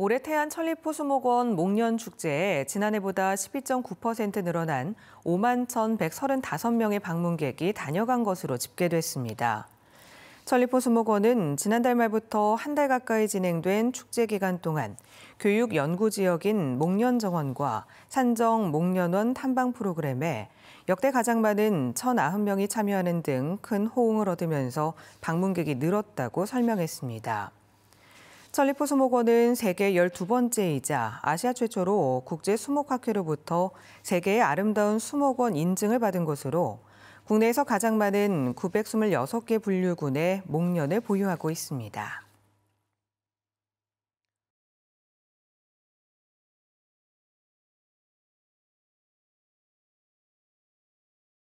올해 태안 천리포수목원 목련축제에 지난해보다 12.9% 늘어난 5만 1,135명의 방문객이 다녀간 것으로 집계됐습니다. 천리포수목원은 지난달 말부터 한 달 가까이 진행된 축제 기간 동안 교육 연구 지역인 목련 정원과 산정 목련원 탐방 프로그램에 역대 가장 많은 1 0 0명이 참여하는 등 큰 호응을 얻으면서 방문객이 늘었다고 설명했습니다. 설리 호수목원은 세계 12번째이자 아시아 최초로 국제 수목학회로부터 세계의 아름다운 수목원 인증을 받은 곳으로 국내에서 가장 많은 926개 분류군의 목련을 보유하고 있습니다.